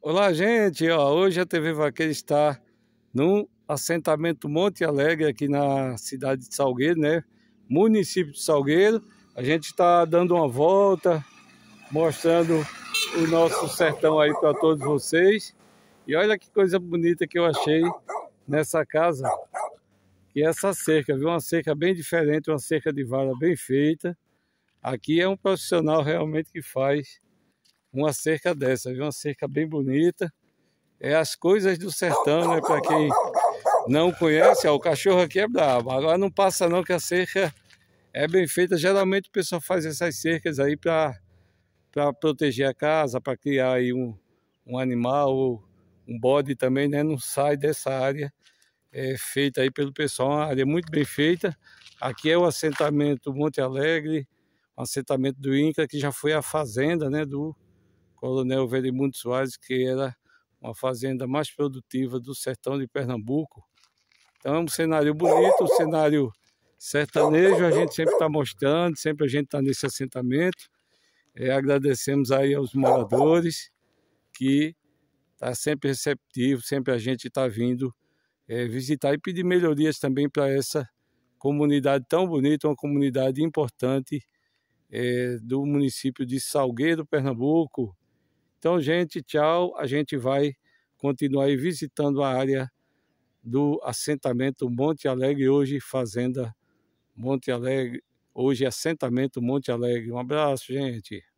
Olá, gente. Ó, hoje a TV Vaqueira está no assentamento Monte Alegre, aqui na cidade de Salgueiro, né? Município de Salgueiro. A gente está dando uma volta, mostrando o nosso sertão aí para todos vocês. E olha que coisa bonita que eu achei nessa casa. E é essa cerca, viu? Uma cerca bem diferente, uma cerca de vara bem feita. Aqui é um profissional realmente que faz uma cerca dessa, viu? Uma cerca bem bonita. É as coisas do sertão, né? Para quem não conhece, ó, o cachorro aqui é bravo. Agora não passa não que a cerca é bem feita. Geralmente o pessoal faz essas cercas aí para proteger a casa, para criar aí um, um animal ou um bode também, né? Não sai dessa área é, feita aí pelo pessoal, uma área muito bem feita. Aqui é o assentamento Monte Alegre, o assentamento do INCA, que já foi a fazenda né, do, Coronel Verimundo Soares, que era uma fazenda mais produtiva do sertão de Pernambuco. Então é um cenário bonito, um cenário sertanejo, a gente sempre está mostrando, sempre a gente está nesse assentamento. É, agradecemos aí aos moradores que está sempre receptivo, sempre a gente está vindo é, visitar e pedir melhorias também para essa comunidade tão bonita, uma comunidade importante é, do município de Salgueiro, Pernambuco, então, gente, tchau. A gente vai continuar aí visitando a área do assentamento Monte Alegre, hoje Fazenda Monte Alegre, hoje assentamento Monte Alegre. Um abraço, gente.